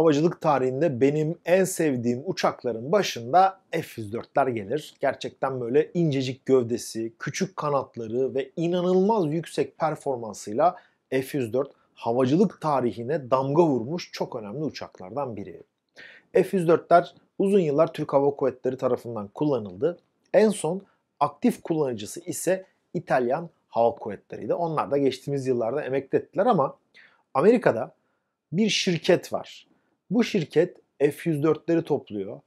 havacılık tarihinde benim en sevdiğim uçakların başında F-104'ler gelir. Gerçekten böyle incecik gövdesi, küçük kanatları ve inanılmaz yüksek performansıyla F-104 havacılık tarihine damga vurmuş çok önemli uçaklardan biri. F-104'ler uzun yıllar Türk Hava Kuvvetleri tarafından kullanıldı. En son aktif kullanıcısı ise İtalyan Hava Kuvvetleri'ydi. Onlar da geçtiğimiz yıllarda emekli ettiler ama Amerika'da bir şirket var. Bu şirket F-104'leri topluyor.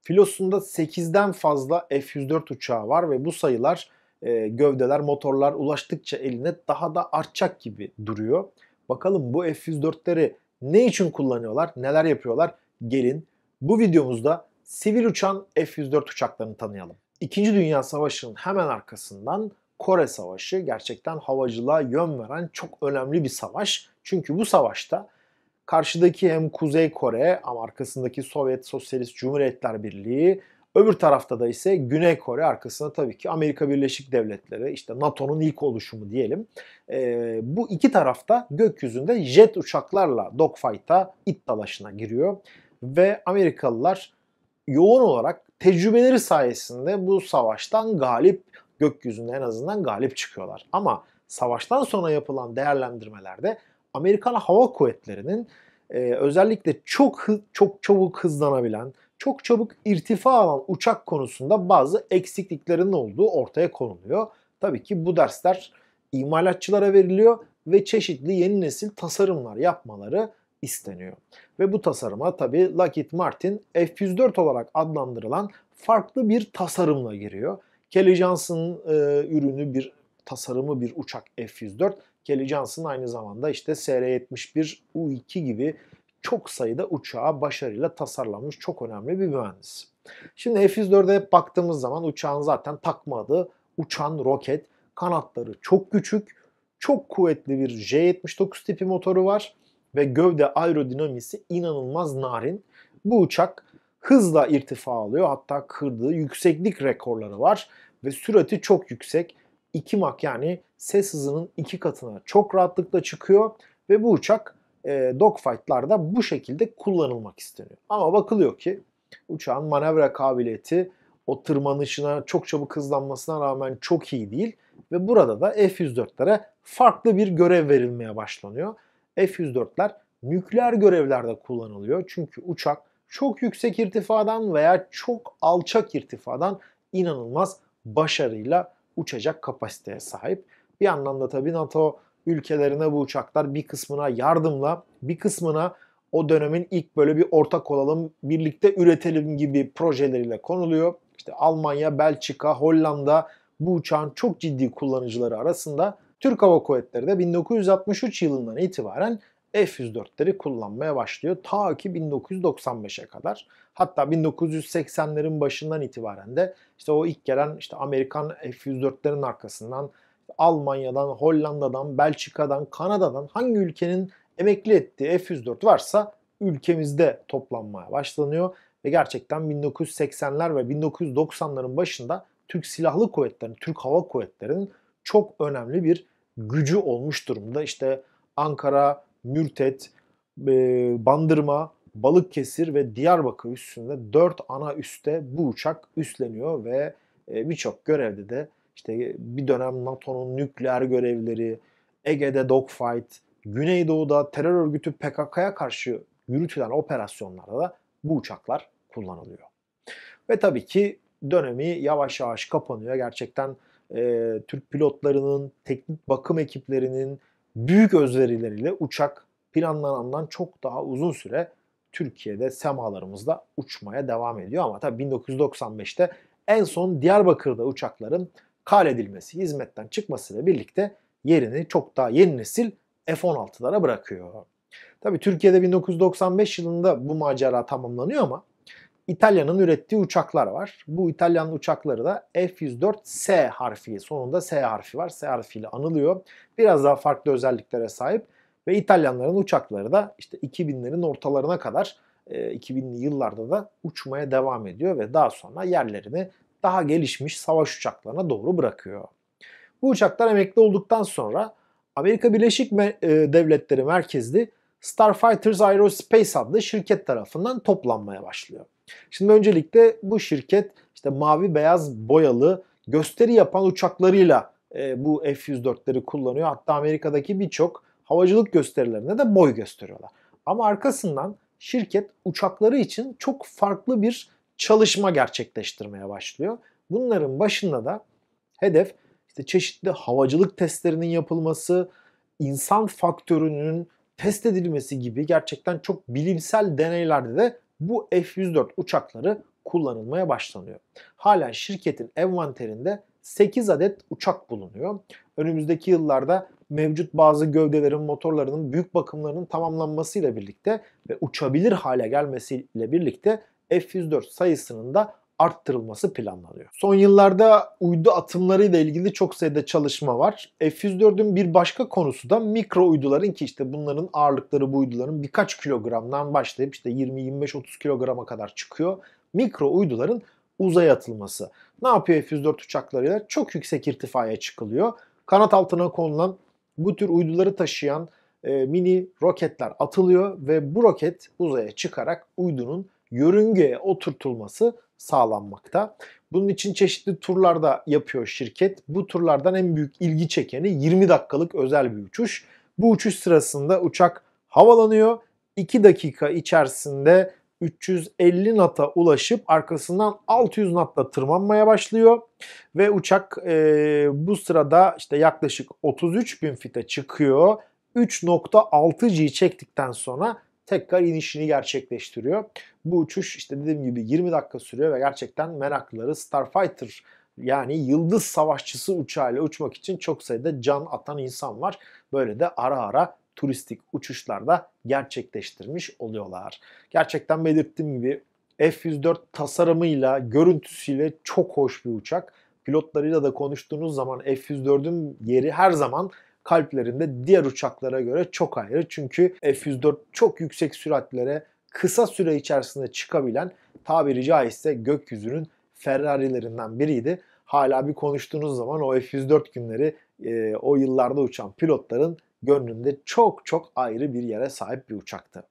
Filosunda 8'den fazla F-104 uçağı var ve bu sayılar e, gövdeler, motorlar ulaştıkça eline daha da artacak gibi duruyor. Bakalım bu F-104'leri ne için kullanıyorlar, neler yapıyorlar? Gelin bu videomuzda sivil uçan F-104 uçaklarını tanıyalım. İkinci Dünya Savaşı'nın hemen arkasından Kore Savaşı gerçekten havacılığa yön veren çok önemli bir savaş. Çünkü bu savaşta Karşıdaki hem Kuzey Kore ama arkasındaki Sovyet Sosyalist Cumhuriyetler Birliği, öbür tarafta da ise Güney Kore arkasında tabii ki Amerika Birleşik Devletleri, işte NATO'nun ilk oluşumu diyelim. E, bu iki tarafta gökyüzünde jet uçaklarla dogfight'a, it dalaşına giriyor ve Amerikalılar yoğun olarak tecrübeleri sayesinde bu savaştan galip gökyüzünde en azından galip çıkıyorlar. Ama savaştan sonra yapılan değerlendirmelerde Amerikan Hava Kuvvetleri'nin e, özellikle çok hı, çok çabuk hızlanabilen, çok çabuk irtifa alan uçak konusunda bazı eksikliklerin olduğu ortaya konuluyor. Tabii ki bu dersler imalatçılara veriliyor ve çeşitli yeni nesil tasarımlar yapmaları isteniyor. Ve bu tasarıma tabii Lockheed Martin F-104 olarak adlandırılan farklı bir tasarımla giriyor. Kelly Johnson'ın e, ürünü bir tasarımı bir uçak F-104 Kelly Johnson aynı zamanda işte SR-71 U-2 gibi çok sayıda uçağı başarıyla tasarlanmış çok önemli bir mühendis. Şimdi F-104'e hep baktığımız zaman uçağın zaten takma adı uçan roket. Kanatları çok küçük, çok kuvvetli bir J-79 tipi motoru var ve gövde aerodinamisi inanılmaz narin. Bu uçak hızla irtifa alıyor hatta kırdığı yükseklik rekorları var ve sürati çok yüksek. 2 Mach yani ses hızının 2 katına çok rahatlıkla çıkıyor ve bu uçak e, dogfight'larda bu şekilde kullanılmak isteniyor. Ama bakılıyor ki uçağın manevra kabiliyeti o tırmanışına çok çabuk hızlanmasına rağmen çok iyi değil ve burada da F-104'lere farklı bir görev verilmeye başlanıyor. F-104'ler nükleer görevlerde kullanılıyor çünkü uçak çok yüksek irtifadan veya çok alçak irtifadan inanılmaz başarıyla uçacak kapasiteye sahip. Bir anlamda tabii NATO ülkelerine bu uçaklar bir kısmına yardımla bir kısmına o dönemin ilk böyle bir ortak olalım, birlikte üretelim gibi projeleriyle konuluyor. İşte Almanya, Belçika, Hollanda bu uçağın çok ciddi kullanıcıları arasında Türk Hava Kuvvetleri de 1963 yılından itibaren F-104'leri kullanmaya başlıyor ta ki 1995'e kadar. Hatta 1980'lerin başından itibaren de işte o ilk gelen işte Amerikan F-104'lerin arkasından Almanya'dan, Hollanda'dan, Belçika'dan, Kanada'dan hangi ülkenin emekli ettiği F-104 varsa ülkemizde toplanmaya başlanıyor ve gerçekten 1980'ler ve 1990'ların başında Türk Silahlı Kuvvetleri'nin, Türk Hava Kuvvetleri'nin çok önemli bir gücü olmuş durumda. İşte Ankara, Mürtet, e, Bandırma, Balıkkesir ve Diyarbakır üstünde 4 ana üste bu uçak üstleniyor ve e, birçok görevde de işte bir dönem NATO'nun nükleer görevleri, Ege'de dogfight, Güneydoğu'da terör örgütü PKK'ya karşı yürütülen operasyonlarda da bu uçaklar kullanılıyor. Ve tabii ki dönemi yavaş yavaş kapanıyor. Gerçekten e, Türk pilotlarının, teknik bakım ekiplerinin, büyük özverileriyle uçak planlanandan çok daha uzun süre Türkiye'de semalarımızda uçmaya devam ediyor. Ama tabii 1995'te en son Diyarbakır'da uçakların kal edilmesi, hizmetten çıkmasıyla birlikte yerini çok daha yeni nesil F-16'lara bırakıyor. Tabii Türkiye'de 1995 yılında bu macera tamamlanıyor ama İtalya'nın ürettiği uçaklar var. Bu İtalyan uçakları da F-104S harfi. Sonunda S harfi var. S harfiyle anılıyor. Biraz daha farklı özelliklere sahip. Ve İtalyanların uçakları da işte 2000'lerin ortalarına kadar 2000'li e, yıllarda da uçmaya devam ediyor ve daha sonra yerlerini daha gelişmiş savaş uçaklarına doğru bırakıyor. Bu uçaklar emekli olduktan sonra Amerika Birleşik e, Devletleri merkezli Starfighters Aerospace adlı şirket tarafından toplanmaya başlıyor. Şimdi öncelikle bu şirket işte mavi beyaz boyalı gösteri yapan uçaklarıyla e, bu F-104'leri kullanıyor. Hatta Amerika'daki birçok havacılık gösterilerinde de boy gösteriyorlar. Ama arkasından şirket uçakları için çok farklı bir çalışma gerçekleştirmeye başlıyor. Bunların başında da hedef işte çeşitli havacılık testlerinin yapılması, insan faktörünün test edilmesi gibi gerçekten çok bilimsel deneylerde de bu F-104 uçakları kullanılmaya başlanıyor. Halen şirketin envanterinde 8 adet uçak bulunuyor. Önümüzdeki yıllarda mevcut bazı gövdelerin, motorlarının büyük bakımlarının tamamlanmasıyla birlikte ve uçabilir hale gelmesiyle birlikte F-104 sayısının da arttırılması planlanıyor. Son yıllarda uydu atımlarıyla ilgili çok sayıda çalışma var. F-104'ün bir başka konusu da mikro uyduların ki işte bunların ağırlıkları bu uyduların birkaç kilogramdan başlayıp işte 20-25-30 kilograma kadar çıkıyor. Mikro uyduların uzaya atılması. Ne yapıyor F-104 uçaklarıyla? Çok yüksek irtifaya çıkılıyor. Kanat altına konulan bu tür uyduları taşıyan e, mini roketler atılıyor ve bu roket uzaya çıkarak uydunun yörüngeye oturtulması sağlanmakta. Bunun için çeşitli turlarda yapıyor şirket. Bu turlardan en büyük ilgi çekeni 20 dakikalık özel bir uçuş. Bu uçuş sırasında uçak havalanıyor. 2 dakika içerisinde 350 nata ulaşıp arkasından 600 natla tırmanmaya başlıyor. Ve uçak e, bu sırada işte yaklaşık 33 bin fite çıkıyor. 3.6G çektikten sonra tekrar inişini gerçekleştiriyor. Bu uçuş işte dediğim gibi 20 dakika sürüyor ve gerçekten meraklıları Starfighter yani yıldız savaşçısı uçağıyla uçmak için çok sayıda can atan insan var. Böyle de ara ara turistik uçuşlarda gerçekleştirmiş oluyorlar. Gerçekten belirttiğim gibi F-104 tasarımıyla, görüntüsüyle çok hoş bir uçak. Pilotlarıyla da konuştuğunuz zaman F-104'ün yeri her zaman kalplerinde diğer uçaklara göre çok ayrı. Çünkü F-104 çok yüksek süratlere kısa süre içerisinde çıkabilen tabiri caizse gökyüzünün Ferrari'lerinden biriydi. Hala bir konuştuğunuz zaman o F-104 günleri e, o yıllarda uçan pilotların gönlünde çok çok ayrı bir yere sahip bir uçaktı.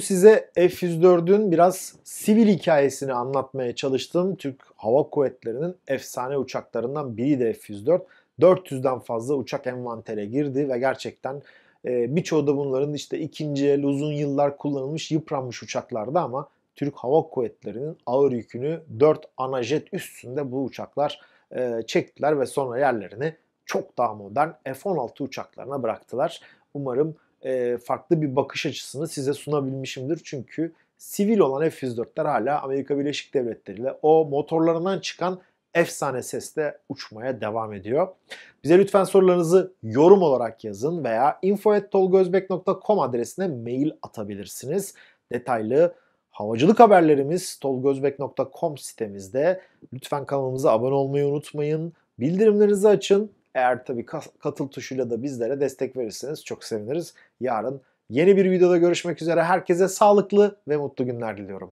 size F-104'ün biraz sivil hikayesini anlatmaya çalıştım. Türk Hava Kuvvetleri'nin efsane uçaklarından biri de F-104. 400'den fazla uçak envantere girdi ve gerçekten e, birçoğu da bunların işte ikinci el uzun yıllar kullanılmış yıpranmış uçaklardı ama Türk Hava Kuvvetleri'nin ağır yükünü 4 ana jet üstünde bu uçaklar e, çektiler ve sonra yerlerini çok daha modern F-16 uçaklarına bıraktılar. Umarım e, farklı bir bakış açısını size sunabilmişimdir. Çünkü sivil olan F-104'ler hala Amerika Birleşik Devletleri'yle o motorlarından çıkan efsane sesle uçmaya devam ediyor. Bize lütfen sorularınızı yorum olarak yazın veya info.tolgozbek.com adresine mail atabilirsiniz. Detaylı havacılık haberlerimiz tolgozbek.com sitemizde. Lütfen kanalımıza abone olmayı unutmayın. Bildirimlerinizi açın. Eğer tabii katıl tuşuyla da bizlere destek verirseniz çok seviniriz. Yarın yeni bir videoda görüşmek üzere. Herkese sağlıklı ve mutlu günler diliyorum.